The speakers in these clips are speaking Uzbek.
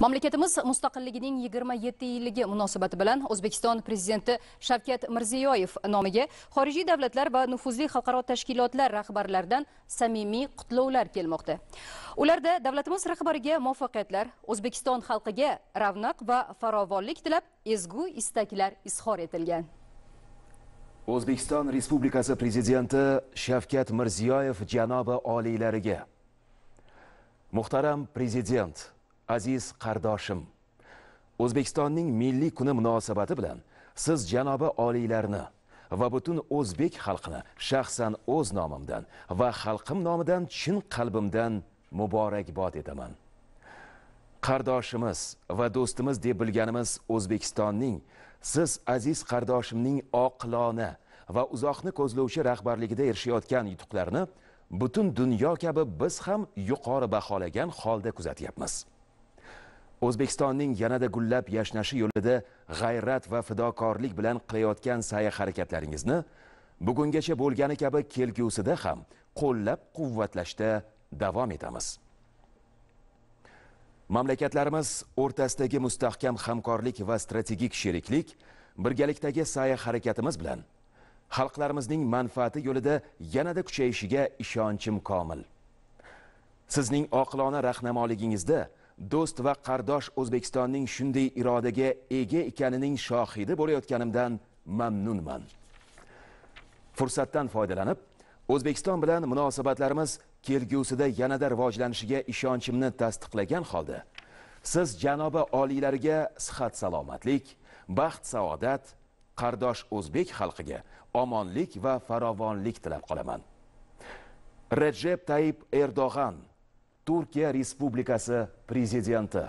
mamlakatimiz mustaqilligining 27 yilligi munosabati bilan o'zbekiston prezidenti shavkat mirziyoyev nomiga xorijiy davlatlar va nufuzli xalqaro tashkilotlar rahbarlaridan samimiy qutlovlar kelmoqda ularda davlatimiz rahbariga muvaffaqiyatlar o'zbekiston xalqiga ravnaq va farovonlik tilab ezgu istaklar izhor etilgan o'zbekiston respublikasi prezidenti shavkat mirziyoyev janobi oliylariga muhtaram prezident aziz qardoshim o'zbekistonning milliy kuni munosabati bilan siz janobi oliylarni va butun o'zbek xalqini shaxsan o'z nomimdan va xalqim nomidan chin qalbimdan muborakbod etaman qardoshimiz va do'stimiz deb bilganimiz o'zbekistonning siz aziz qardoshimning oqilona va uzoqni ko'zlovchi rahbarligida erishayotgan yutuqlarni butun dunyo kabi biz ham yuqori baholagan holda kuzatyapmiz o'zbekistonning yanada gullab yashnashi yo'lida g'ayrat va fidokorlik bilan qilayotgan sa'y harakatlaringizni bugungacha bo'lgani kabi kelgusida ham qo'llab quvvatlashda davom etamiz mamlakatlarimiz o'rtasidagi mustahkam hamkorlik va strategik sheriklik birgalikdagi sa'y harakatimiz bilan xalqlarimizning manfaati yo'lida yanada kuchayishiga ishonchim komil sizning oqilona rahnamoligingizda do'st va qardosh o'zbekistonning shunday irodaga ega ekanining shohidi bo'layotganimdan mamnunman fursatdan foydalanib o'zbekiston bilan munosabatlarimiz kelgusida yanada rivojlanishiga ishonchimni tasdiqlagan holda siz janobi oliylariga sihat salomatlik baxt saodat qardosh o'zbek xalqiga omonlik va farovonlik tilab qolaman rejeb tayib erdog'an Turkiya Respublikasi prezidenti.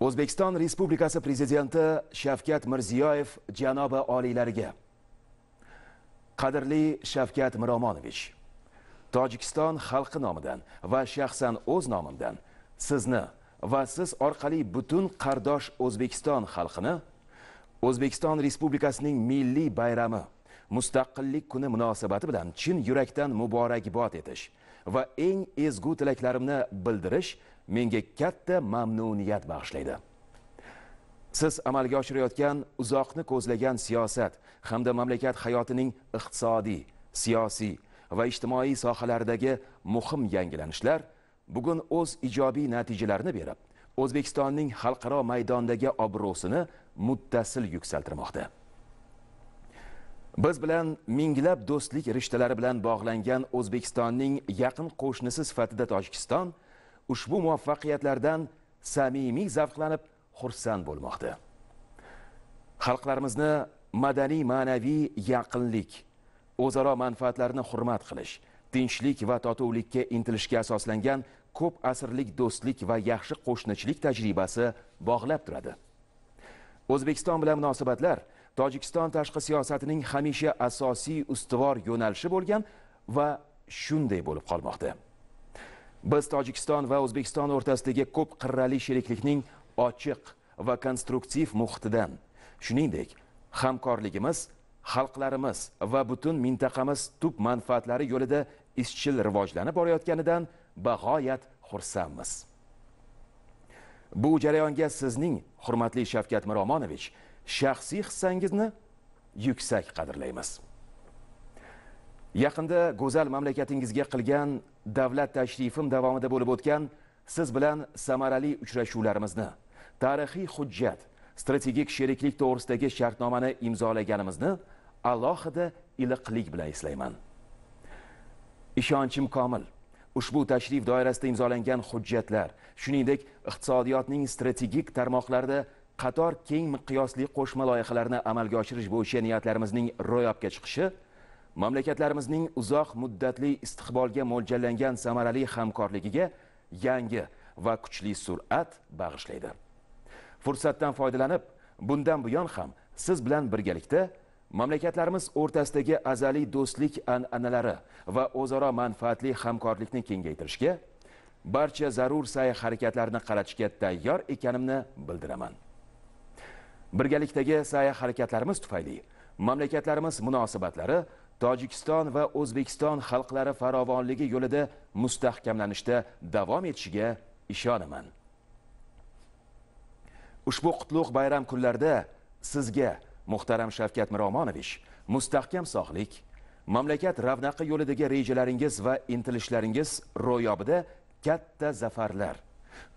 O'zbekiston Respublikasi prezidenti Shavkat Mirziyoyev janobi oliylariga Qadrli Shavkat Miromonovich, Tojikiston xalqi nomidan va shaxsan o'z nomimdan sizni va siz orqali butun qardosh O'zbekiston xalqini O'zbekiston Respublikasining milliy bayrami mustaqillik kuni munosabati bilan chin yurakdan muborakbod etish va eng ezgu tilaklarimni bildirish menga katta mamnuniyat bag'ishlaydi siz amalga oshirayotgan uzoqni ko'zlagan siyosat hamda mamlakat hayotining iqtisodiy siyosiy va ijtimoiy sohalardagi muhim yangilanishlar bugun o'z ijobiy natijalarini berib o'zbekistonning xalqaro maydondagi obro'sini muttasil yuksaltirmoqda biz bilan minglab do'stlik rishtalari bilan bog'langan o'zbekistonning yaqin qo'shnisi sifatida tojikiston ushbu muvaffaqiyatlardan samimiy zavqlanib xursand bo'lmoqda xalqlarimizni madaniy ma'naviy yaqinlik o'zaro manfaatlarni hurmat qilish tinchlik va totuvlikka intilishga asoslangan ko'p asrlik do'stlik va yaxshi qo'shnichilik tajribasi bog'lab turadi o'zbekiston bilan munosabatlar tojikiston tashqi siyosatining hamisha asosiy ustuvor yo'nalishi bo'lgan va shunday bo'lib qolmoqda biz tojikiston va o'zbekiston o'rtasidagi ko'p qirrali sheriklikning ochiq va konstruktiv muhitidan shuningdek hamkorligimiz xalqlarimiz va butun mintaqamiz tub manfaatlari yo'lida izchil rivojlanib borayotganidan bag'oyat xursandmiz bu jarayonga sizning hurmatli shavkat miromonovich shaxsiy hissangizni yuksak qadrlaymiz yaqinda go'zal mamlakatingizga qilgan davlat tashrifim davomida bo'lib o'tgan siz bilan samarali uchrashuvlarimizni tarixiy hujjat strategik sheriklik to'g'risidagi shartnomani imzolaganimizni alohida iliqlik bilan eslayman ishonchim komil ushbu tashrif doirasida imzolangan hujjatlar shuningdek iqtisodiyotning strategik tarmoqlarida qator keng miqyosli qo'shma loyihalarni amalga oshirish bo'yicha niyatlarimizning ro'yobga chiqishi mamlakatlarimizning uzoq muddatli istiqbolga mo'ljallangan samarali hamkorligiga yangi va kuchli sur'at bag'ishlaydi fursatdan foydalanib bundan buyon ham siz bilan birgalikda mamlakatlarimiz o'rtasidagi azaliy do'stlik an'analari va o'zaro manfaatli hamkorlikni kengaytirishga barcha zarur sa'y harakatlarni qaratishga tayyor ekanimni bildiraman birgalikdagi sayo harakatlarimiz tufayli mamlakatlarimiz munosabatlari tojikiston va o'zbekiston xalqlari farovonligi yo'lida mustahkamlanishda davom etishiga ishonaman ushbu qutlug' bayram kunlarida sizga muhtaram shavkat miromonovich mustahkam sog'lik mamlakat ravnaqi yo'lidagi rejalaringiz va intilishlaringiz ro'yobida katta zafarlar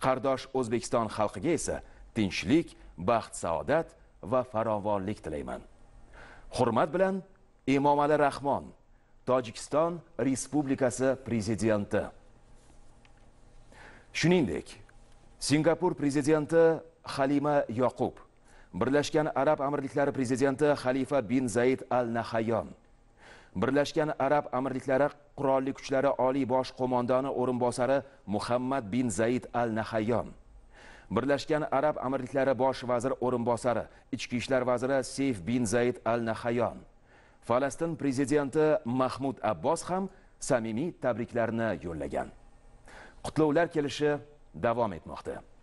qardosh o'zbekiston xalqiga esa tinchlik baxt saodat va farovonlik tilayman hurmat bilan emomali rahmon tojikiston respublikasi prezidenti shuningdek singapur prezidenti halima yoqub birlashgan arab amirliklari prezidenti xalifa bin zaid al nahayon birlashgan arab amirliklari qurolli kuchlari oliy bosh qo'mondoni o'rinbosari muhammad bin zaid al nahayon birlashgan arab amirliklari bosh vaziri o'rinbosari ichki ishlar vaziri seyf bin zayd al nahayon falastin prezidenti mahmud abbos ham samimiy tabriklarni yo'llagan qutlovlar kelishi davom etmoqda